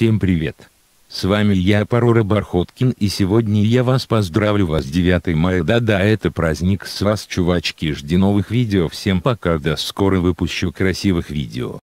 Всем привет! С вами я, Парора Бархоткин, и сегодня я вас поздравлю вас 9 мая. Да-да, это праздник с вас, чувачки, жди новых видео. Всем пока, до скоро выпущу красивых видео.